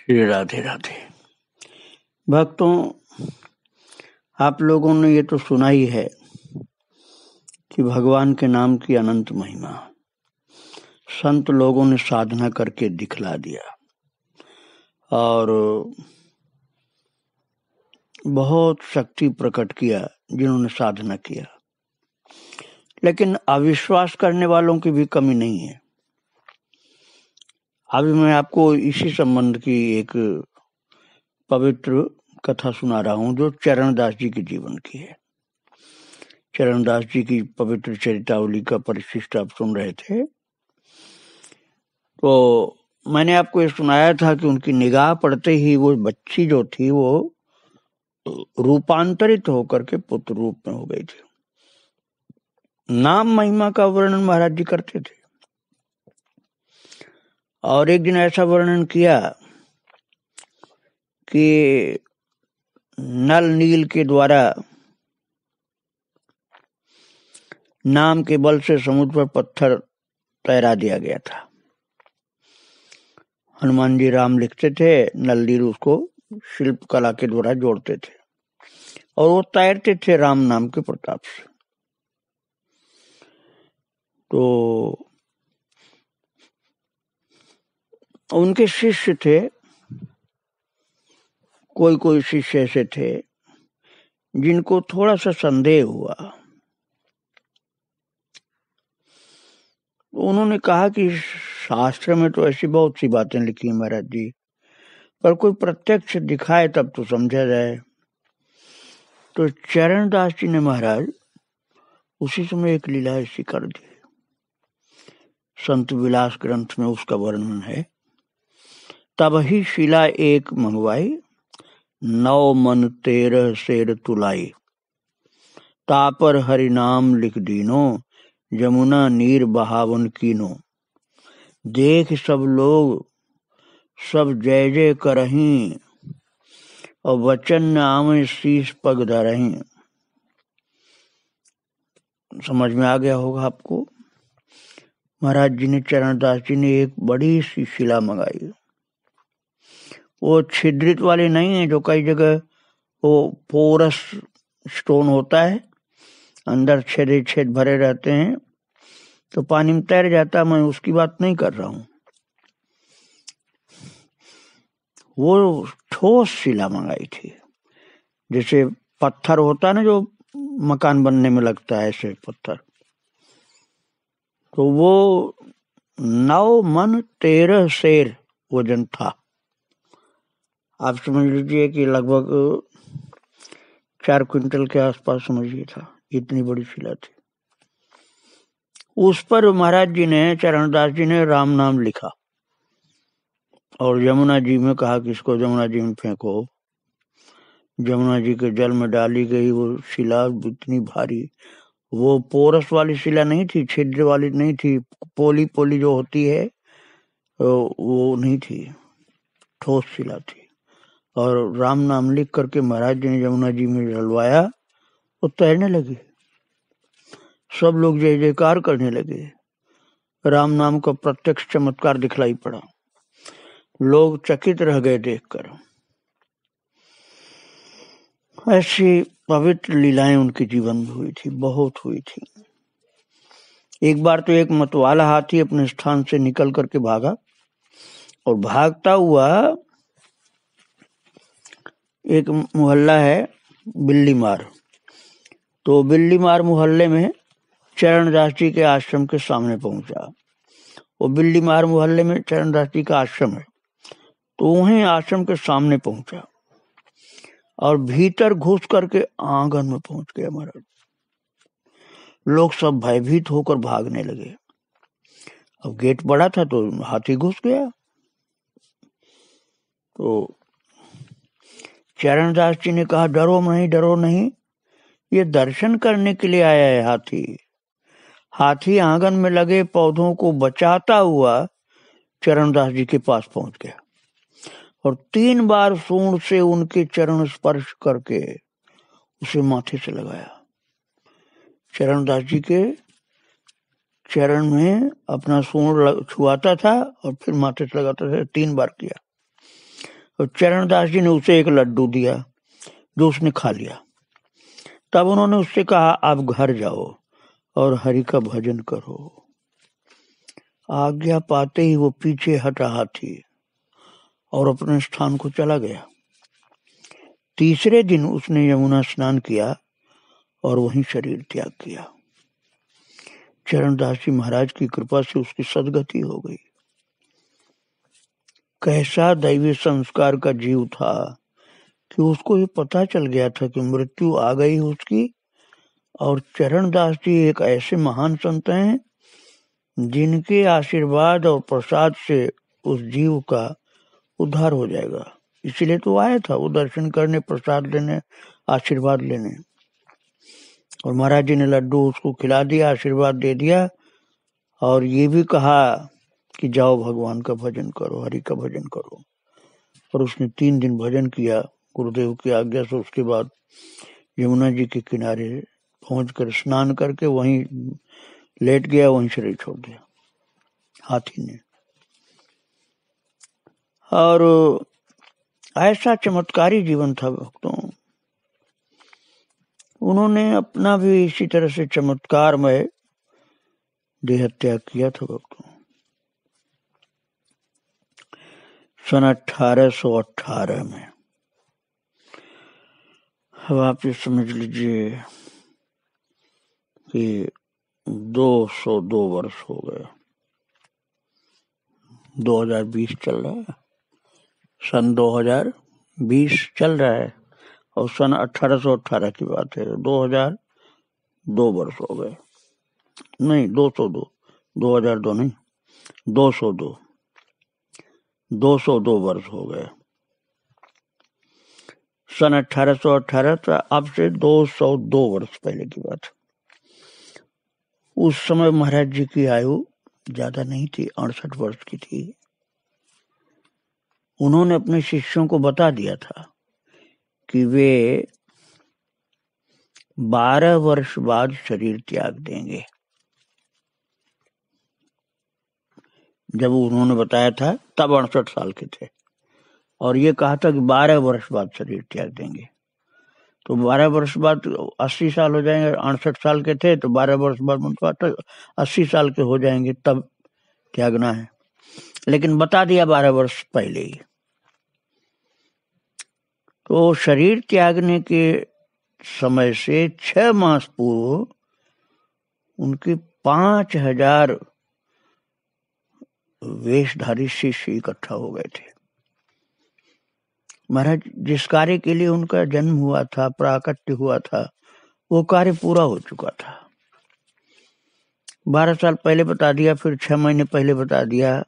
श्री राधे राधे भक्तों आप लोगों ने ये तो सुना ही है कि भगवान के नाम की अनंत महिमा संत लोगों ने साधना करके दिखला दिया और बहुत शक्ति प्रकट किया जिन्होंने साधना किया लेकिन अविश्वास करने वालों की भी कमी नहीं है अभी मैं आपको इसी संबंध की एक पवित्र कथा सुना रहा हूं जो चरणदास जी के जीवन की है चरणदास जी की पवित्र चरितावली का परिशिष्ट आप सुन रहे थे तो मैंने आपको ये सुनाया था कि उनकी निगाह पड़ते ही वो बच्ची जो थी वो रूपांतरित होकर के पुत्र रूप में हो गई थी नाम महिमा का वर्णन महाराज जी करते थे और एक दिन ऐसा वर्णन किया कि नल नील के द्वारा नाम के बल से समुद्र पर पत्थर तैरा दिया गया था हनुमान जी राम लिखते थे नल नील उसको शिल्प कला के द्वारा जोड़ते थे और वो तैरते थे राम नाम के प्रताप से तो उनके शिष्य थे कोई कोई शिष्य ऐसे थे जिनको थोड़ा सा संदेह हुआ तो उन्होंने कहा कि शास्त्र में तो ऐसी बहुत सी बातें लिखी महाराज जी पर कोई प्रत्यक्ष दिखाए तब तो समझा जाए तो चरणदास जी ने महाराज उसी समय एक लीला ऐसी कर दी संत विलास ग्रंथ में उसका वर्णन है तब ही शिला एक मंगवाई नौ मन तेरह शेर तुलाई तापर हरिनाम लिख दीनो जमुना नीर बहावन कीनो देख सब लोग सब जय जय करही और वचन नाम शीश पग धरही समझ में आ गया होगा आपको महाराज जी ने चरणदास जी ने एक बड़ी सी शिला मंगाई वो छिद्रित वाले नहीं है जो कई जगह वो पोरस स्टोन होता है अंदर छेदे छेद भरे रहते हैं तो पानी में तैर जाता मैं उसकी बात नहीं कर रहा हूं वो ठोस शिला मंगाई थी जैसे पत्थर होता है ना जो मकान बनने में लगता है ऐसे पत्थर तो वो नौ मन तेरह शेर वजन था आप समझ लीजिए कि लगभग चार क्विंटल के आसपास समझिए था इतनी बड़ी शिला थी उस पर महाराज जी ने चरणदास जी ने राम नाम लिखा और यमुना जी में कहा कि इसको यमुना जी में फेंको यमुना जी के जल में डाली गई वो शिला इतनी भारी वो पोरस वाली शिला नहीं थी छिद्र वाली नहीं थी पोली पोली जो होती है वो नहीं थी ठोस शिला थी और राम नाम लिख करके महाराज जी ने यमुना जी में डलवाया वो तैरने लगे सब लोग जय जयकार करने लगे राम नाम का प्रत्यक्ष चमत्कार दिखलाई पड़ा लोग चकित रह गए देखकर ऐसी पवित्र लीलाएं उनके जीवन में हुई थी बहुत हुई थी एक बार तो एक मतवाला हाथी अपने स्थान से निकल करके भागा और भागता हुआ एक मोहल्ला है बिल्ली मार तो बिल्ली मार मोहल्ले में चरण दास जी के आश्रम के सामने पहुंचा वो बिल्ली मार मोहल्ले में चरण दास जी का आश्रम है तो वहीं आश्रम के सामने पहुंचा और भीतर घुस करके आंगन में पहुंच गया महाराज लोग सब भयभीत होकर भागने लगे अब गेट बड़ा था तो हाथी घुस गया तो चरणदास जी ने कहा डरो नहीं डरो नहीं ये दर्शन करने के लिए आया है हाथी हाथी आंगन में लगे पौधों को बचाता हुआ चरणदास जी के पास पहुंच गया और तीन बार सूंड से उनके चरण स्पर्श करके उसे माथे से लगाया चरणदास जी के चरण में अपना सूंड छुआता था और फिर माथे से लगाता था तीन बार किया और चरणदास जी ने उसे एक लड्डू दिया जो उसने खा लिया तब उन्होंने उससे कहा आप घर जाओ और हरि का भजन करो आज्ञा पाते ही वो पीछे हट रहा थी और अपने स्थान को चला गया तीसरे दिन उसने यमुना स्नान किया और वहीं शरीर त्याग किया चरणदास जी महाराज की कृपा से उसकी सदगति हो गई कैसा दैवी संस्कार का जीव था कि उसको ये पता चल गया था कि मृत्यु आ गई उसकी और चरण दास जी एक ऐसे महान संत हैं जिनके आशीर्वाद और प्रसाद से उस जीव का उद्धार हो जाएगा इसलिए तो आया था वो दर्शन करने प्रसाद लेने आशीर्वाद लेने और महाराज जी ने लड्डू उसको खिला दिया आशीर्वाद दे दिया और ये भी कहा कि जाओ भगवान का भजन करो हरि का भजन करो और उसने तीन दिन भजन किया गुरुदेव की आज्ञा से उसके बाद यमुना जी के किनारे पहुंचकर स्नान करके वहीं लेट गया वहीं शरीर छोड़ दिया हाथी ने और ऐसा चमत्कारी जीवन था भक्तों उन्होंने अपना भी इसी तरह से चमत्कार में देहत्याग किया था भक्तों सन अठारह में अब आप ये समझ लीजिए कि दो सौ दो वर्ष हो गए 2020 चल रहा है सन 2020 चल रहा है और सन अट्ठारह की बात है 2002 तो वर्ष हो गए नहीं 202 2002 नहीं 202 202 वर्ष हो गए सन अठारह सौ अठारह अब से 202 वर्ष पहले की बात उस समय महाराज जी की आयु ज्यादा नहीं थी अड़सठ वर्ष की थी उन्होंने अपने शिष्यों को बता दिया था कि वे बारह वर्ष बाद शरीर त्याग देंगे जब उन्होंने बताया था तब अड़सठ साल के थे और ये कहा था कि बारह वर्ष बाद शरीर त्याग देंगे तो बारह वर्ष बाद अस्सी साल हो जाएंगे अड़सठ साल के थे तो बारह वर्ष बाद तो अस्सी साल के हो जाएंगे तब त्यागना है लेकिन बता दिया बारह वर्ष पहले ही तो शरीर त्यागने के समय से छह मास पूर्व उनकी पांच हजार वेशधारी शिष्य इकट्ठा हो गए थे महाराज जिस कार्य के लिए उनका जन्म हुआ था प्राकट्य हुआ था वो कार्य पूरा हो चुका था बारह साल पहले बता दिया फिर छह महीने पहले बता दिया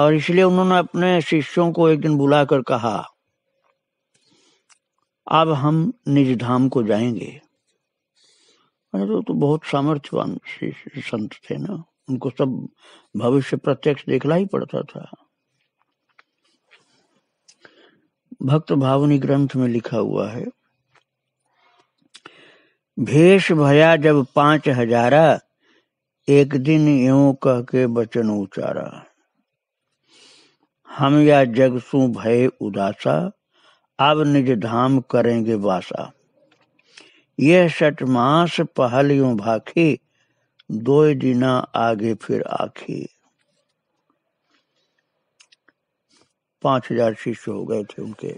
और इसलिए उन्होंने अपने शिष्यों को एक दिन बुलाकर कहा अब हम निज धाम को जाएंगे तो, तो बहुत सामर्थ्यवान संत थे ना उनको सब भविष्य प्रत्यक्ष देखना ही पड़ता था भक्त भावनी ग्रंथ में लिखा हुआ है भेष भया जब पांच हजारा एक दिन यो कह के बचन उचारा हम या जग सु भय उदासा अब निज धाम करेंगे वासा यह सटमास पहल यूं भाखी दो दिना आगे फिर आखी पांच हजार शिष्य हो गए थे उनके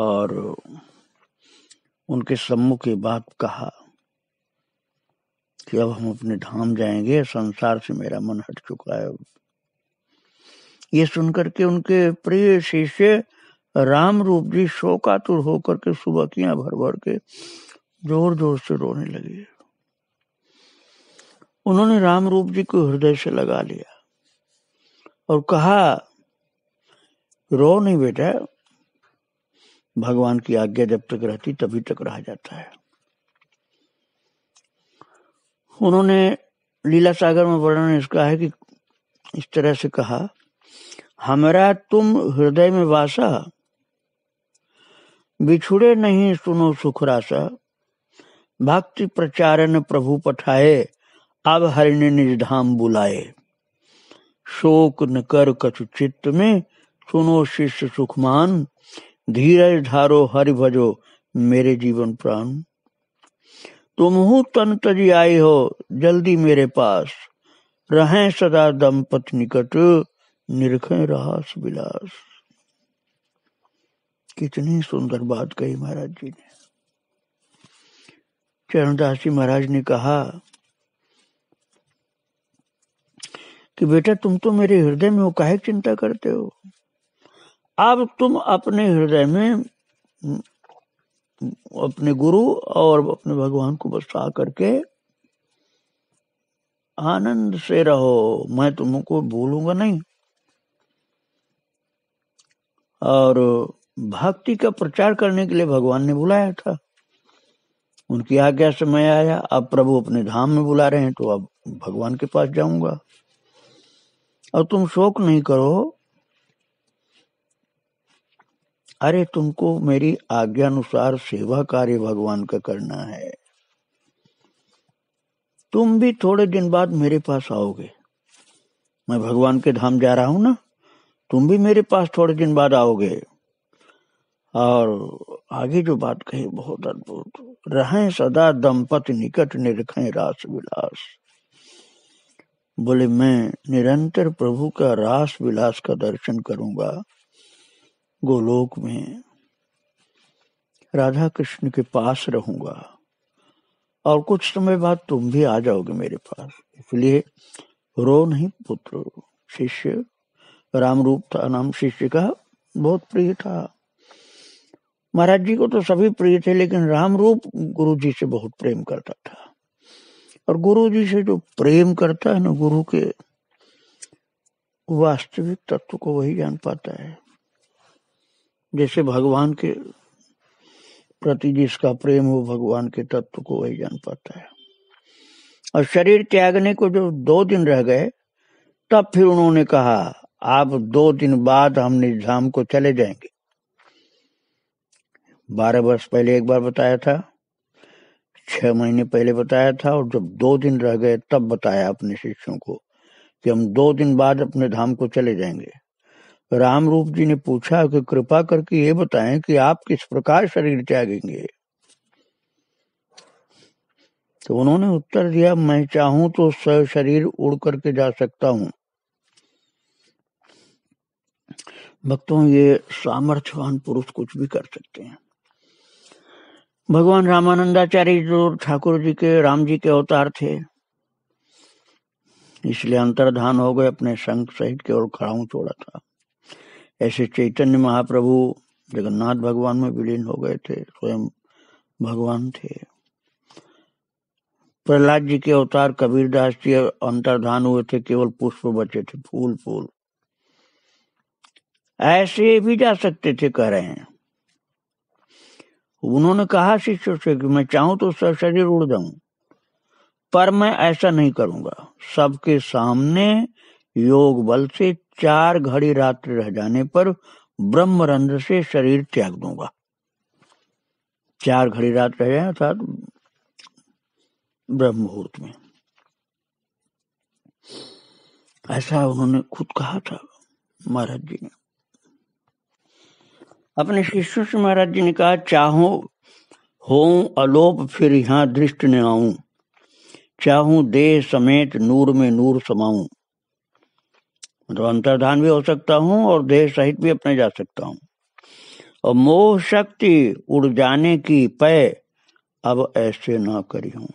और उनके सम्मुख की बात कहा कि अब हम अपने धाम जाएंगे संसार से मेरा मन हट चुका है ये सुनकर के उनके प्रिय शिष्य राम रूप जी शोकातुर होकर के सुबह किया भर भर के जोर जोर से रोने लगे उन्होंने राम रूप जी को हृदय से लगा लिया और कहा रो नहीं बेटा भगवान की आज्ञा जब तक रहती तभी तक रहा जाता है उन्होंने लीला सागर में वर्णन इसका है कि इस तरह से कहा हमारा तुम हृदय में वासा बिछुड़े नहीं सुनो सुखरासा भक्ति प्रचारण प्रभु पठाए अब हरिणी निज धाम बुलाए शोक न कर कछु चित्त में सुनो शिष्य सुखमान धीरज धारो हरि भजो मेरे जीवन प्राण तुम हूं तन तजी आई हो जल्दी मेरे पास रहे सदा दंपत निकट निरखें रहास विलास कितनी सुंदर बात कही महाराज जी ने चरणदास जी महाराज ने कहा कि बेटा तुम तो मेरे हृदय में हो काहे चिंता करते हो अब तुम अपने हृदय में अपने गुरु और अपने भगवान को बसा करके आनंद से रहो मैं तुमको भूलूंगा नहीं और भक्ति का प्रचार करने के लिए भगवान ने बुलाया था उनकी आज्ञा समय आया अब प्रभु अपने धाम में बुला रहे हैं तो अब भगवान के पास जाऊंगा और तुम शोक नहीं करो अरे तुमको मेरी आज्ञा अनुसार सेवा कार्य भगवान का करना है तुम भी थोड़े दिन बाद मेरे पास आओगे मैं भगवान के धाम जा रहा हूं ना तुम भी मेरे पास थोड़े दिन बाद आओगे और आगे जो बात कही बहुत अद्भुत रहें सदा दंपति निकट निरखें रास विलास बोले मैं निरंतर प्रभु का रास विलास का दर्शन करूंगा गोलोक में राधा कृष्ण के पास रहूंगा और कुछ समय बाद तुम भी आ जाओगे मेरे पास इसलिए रो नहीं पुत्र शिष्य राम रूप था नाम शिष्य का बहुत प्रिय था महाराज जी को तो सभी प्रिय थे लेकिन राम रूप गुरु जी से बहुत प्रेम करता था और गुरु जी से जो प्रेम करता है ना गुरु के वास्तविक तत्व को वही जान पाता है जैसे भगवान के प्रति जिसका प्रेम हो भगवान के तत्व को वही जान पाता है और शरीर त्यागने को जो दो दिन रह गए तब फिर उन्होंने कहा आप दो दिन बाद हम निजाम को चले जाएंगे बारह वर्ष पहले एक बार बताया था छह महीने पहले बताया था और जब दो दिन रह गए तब बताया अपने शिष्यों को कि हम दो दिन बाद अपने धाम को चले जाएंगे राम रूप जी ने पूछा कि कृपा करके ये बताएं कि आप किस प्रकार शरीर त्यागेंगे तो उन्होंने उत्तर दिया मैं चाहूं तो शरीर उड़ करके जा सकता हूं भक्तों ये सामर्थ्यवान पुरुष कुछ भी कर सकते हैं भगवान रामानंदाचार्य जो ठाकुर जी के राम जी के अवतार थे इसलिए अंतर्धान हो गए अपने संघ सहित केवल खड़ाऊ छोड़ा था ऐसे चैतन्य महाप्रभु जगन्नाथ भगवान में विलीन हो गए थे स्वयं भगवान थे प्रहलाद जी के अवतार कबीरदास जी अंतर्धान हुए थे केवल पुष्प बचे थे फूल फूल ऐसे भी जा सकते थे कह रहे हैं उन्होंने कहा शिष्य से कि मैं चाहूं तो शरीर उड़ जाऊं पर मैं ऐसा नहीं करूंगा सबके सामने योग बल से चार घड़ी रात्रि रह जाने पर ब्रह्मरंध्र से शरीर त्याग दूंगा चार घड़ी रात रह जाए अर्थात ब्रह्म मुहूर्त में ऐसा उन्होंने खुद कहा था महाराज जी ने अपने शिष्य से महाराज जी ने कहा चाहो हो अलोप फिर यहाँ दृष्ट न आऊ चाहू देह समेत नूर में नूर समाऊ मतलब अंतर्धान भी हो सकता हूँ और देह सहित भी अपने जा सकता हूँ और मोह शक्ति उड़ जाने की पै अब ऐसे ना करी हूं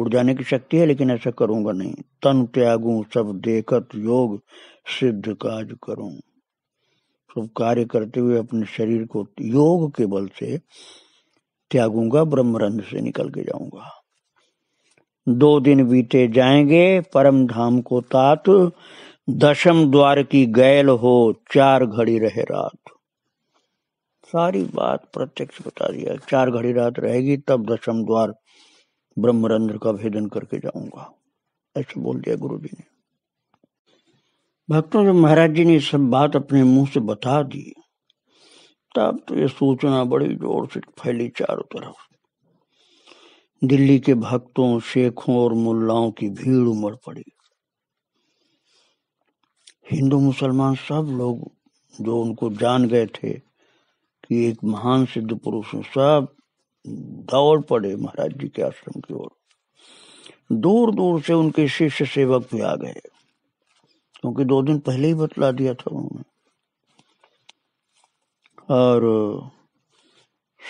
उड़ जाने की शक्ति है लेकिन ऐसा करूंगा नहीं तन त्यागू सब देखत योग सिद्ध काज करूं शुभ कार्य करते हुए अपने शरीर को योग के बल से त्यागूंगा ब्रह्मरंध से निकल के जाऊंगा दो दिन बीते जाएंगे परम धाम को तात दशम द्वार की गैल हो चार घड़ी रहे रात सारी बात प्रत्यक्ष बता दिया चार घड़ी रात रहेगी तब दशम द्वार ब्रह्मरंध्र का भेदन करके जाऊंगा ऐसे बोल दिया गुरु जी ने भक्तों ने महाराज जी ने सब बात अपने मुंह से बता दी तब तो ये सूचना बड़ी जोर से फैली चारों तरफ दिल्ली के भक्तों शेखों और मुल्लाओं की भीड़ उमड़ पड़ी हिंदू मुसलमान सब लोग जो उनको जान गए थे कि एक महान सिद्ध पुरुष सब दौड़ पड़े महाराज जी के आश्रम की ओर दूर दूर से उनके शिष्य सेवक भी आ गए क्योंकि दो दिन पहले ही बतला दिया था उन्होंने और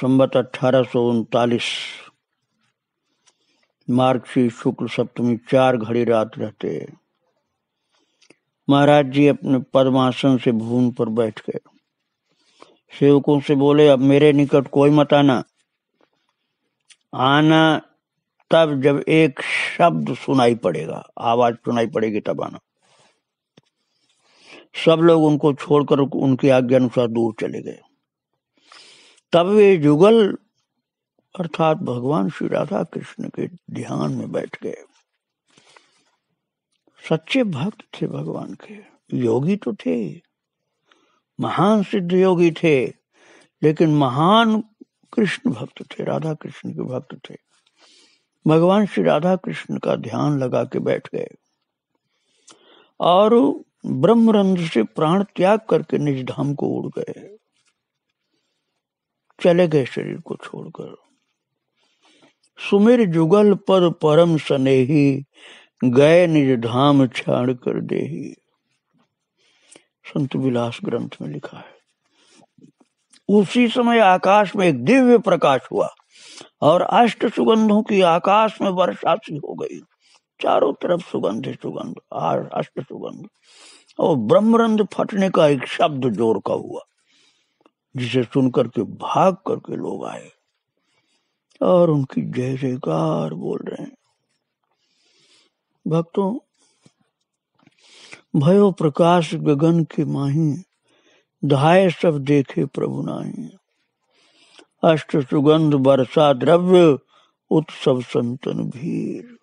संबत अठारह सौ उनतालीस मार्ग से शुक्ल सप्तमी चार घड़ी रात रहते महाराज जी अपने पद्मासन से भून पर बैठ गए सेवकों से बोले अब मेरे निकट कोई मत आना आना तब जब एक शब्द सुनाई पड़ेगा आवाज सुनाई पड़ेगी तब आना सब लोग उनको छोड़कर उनकी आज्ञा अनुसार दूर चले गए तब वे जुगल अर्थात भगवान श्री राधा कृष्ण के ध्यान में बैठ गए सच्चे भक्त थे भगवान के योगी तो थे महान सिद्ध योगी थे लेकिन महान कृष्ण भक्त थे राधा कृष्ण के भक्त थे भगवान श्री राधा कृष्ण का ध्यान लगा के बैठ गए और ब्रह्मरंध्र से प्राण त्याग करके निज धाम को उड़ गए चले गए शरीर को छोड़कर सुमिर जुगल पर परम स्नेही गए निज धाम छाड़ कर दे संत विलास ग्रंथ में लिखा है उसी समय आकाश में एक दिव्य प्रकाश हुआ और अष्ट सुगंधों की आकाश में वर्षा सी हो गई चारों तरफ सुगंध सुगंध अष्ट सुगंध और ब्रह्मरंध फटने का एक शब्द जोर का हुआ जिसे सुनकर के भाग करके लोग आए और उनकी जय जयकार बोल रहे हैं भक्तों भयो प्रकाश गगन के माही धाय सब देखे प्रभु नाही अष्ट सुगंध वर्षा द्रव्य उत्सव संतन भीड़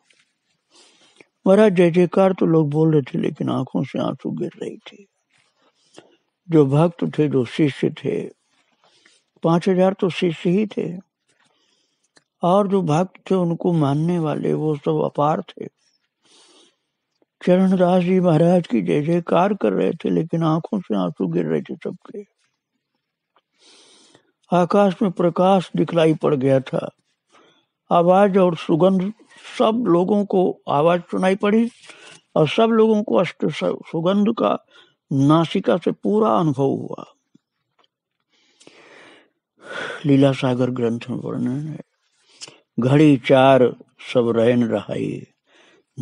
महाराज जय जयकार तो लोग बोल रहे थे लेकिन आंखों से आंसू गिर रही थी जो भक्त थे जो शिष्य थे पांच हजार तो शिष्य ही थे और जो भक्त थे उनको मानने वाले वो सब अपार थे चरणदास जी महाराज की जय जयकार कर रहे थे लेकिन आंखों से आंसू गिर रहे थे सबके आकाश में प्रकाश दिखलाई पड़ गया था आवाज और सुगंध सब लोगों को आवाज सुनाई पड़ी और सब लोगों को अष्ट सुगंध का नासिका से पूरा अनुभव हुआ लीला सागर ग्रंथ में वर्णन है घड़ी चार सब रहन रहाई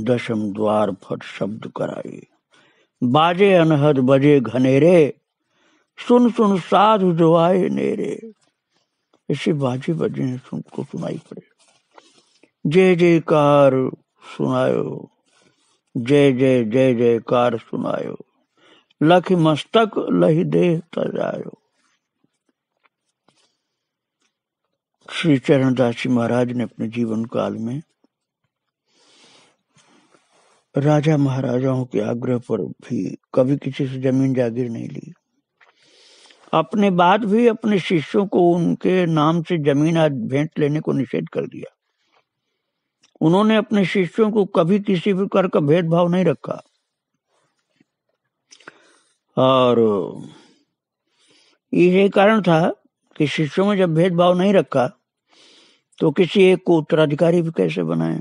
दशम द्वार फट शब्द कराई बाजे अनहद बजे घनेरे सुन सुन साधु जो आए नेरे ऐसे बाजे बजे सुन को सुनाई पड़े जय जयकार सुनायो जय जय जय जयकार सुनायो लख मस्तक लही देह तजायो श्री चरणदास जी महाराज ने अपने जीवन काल में राजा महाराजाओं के आग्रह पर भी कभी किसी से जमीन जागीर नहीं ली अपने बाद भी अपने शिष्यों को उनके नाम से जमीन आज भेंट लेने को निषेध कर दिया उन्होंने अपने शिष्यों को कभी किसी प्रकार का भेदभाव नहीं रखा और यही कारण था कि शिष्यों में जब भेदभाव नहीं रखा तो किसी एक को उत्तराधिकारी भी कैसे बनाए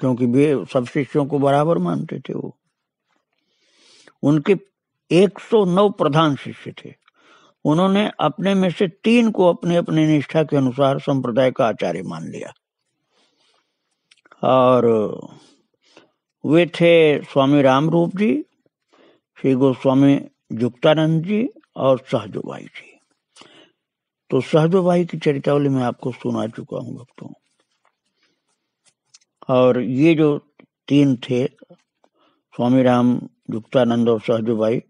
क्योंकि वे सब शिष्यों को बराबर मानते थे वो उनके 109 प्रधान शिष्य थे उन्होंने अपने में से तीन को अपने अपने निष्ठा के अनुसार संप्रदाय का आचार्य मान लिया और वे थे स्वामी राम रूप जी श्री गोस्वामी जुक्तानंद जी और सहजोबाई जी तो सहजोबाई की चरितावली मैं आपको सुना चुका हूं भक्तों और ये जो तीन थे स्वामी राम जुक्तानंद और सहजोबाई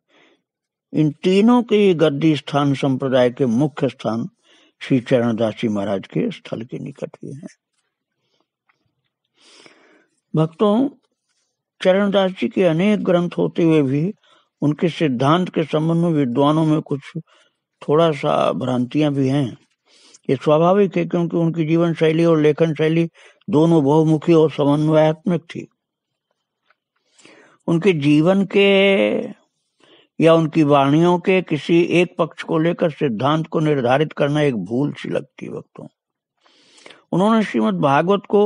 इन तीनों के गद्दी स्थान संप्रदाय के मुख्य स्थान श्री चरणदास जी महाराज के स्थल के निकट ही हैं भक्तों चरणदास जी के अनेक ग्रंथ होते हुए भी उनके सिद्धांत के संबंध में विद्वानों में कुछ थोड़ा सा भ्रांतियां भी हैं ये स्वाभाविक है क्योंकि उनकी जीवन शैली और लेखन शैली दोनों बहुमुखी और समन्वयात्मक थी उनके जीवन के या उनकी वाणियों के किसी एक पक्ष को लेकर सिद्धांत को निर्धारित करना एक भूल सी लगती है भक्तों उन्होंने श्रीमद भागवत को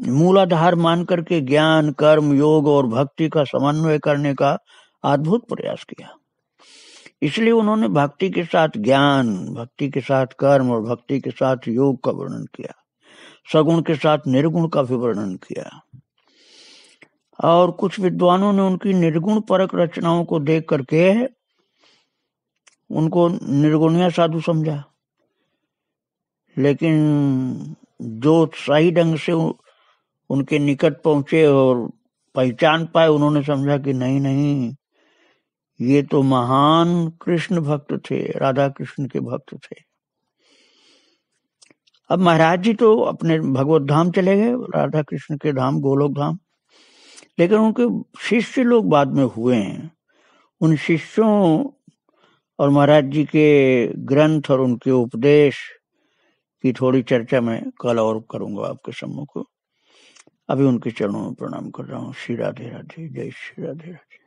मूलाधार मान करके ज्ञान कर्म योग और भक्ति का समन्वय करने का अद्भुत प्रयास किया इसलिए उन्होंने भक्ति के साथ ज्ञान भक्ति के साथ कर्म और भक्ति के साथ योग का वर्णन किया सगुण के साथ निर्गुण का भी वर्णन किया और कुछ विद्वानों ने उनकी निर्गुण परक रचनाओं को देख करके उनको निर्गुणिया साधु समझा लेकिन जो सही ढंग से उनके निकट पहुंचे और पहचान पाए उन्होंने समझा कि नहीं नहीं ये तो महान कृष्ण भक्त थे राधा कृष्ण के भक्त थे अब महाराज जी तो अपने भगवत धाम चले गए राधा कृष्ण के धाम गोलोक धाम लेकिन उनके शिष्य लोग बाद में हुए हैं उन शिष्यों और महाराज जी के ग्रंथ और उनके उपदेश की थोड़ी चर्चा मैं कल और करूंगा आपके सम्मुख अभी उनके चरणों में प्रणाम कर रहा हूँ श्री राधे राधे जय श्री राधे राधे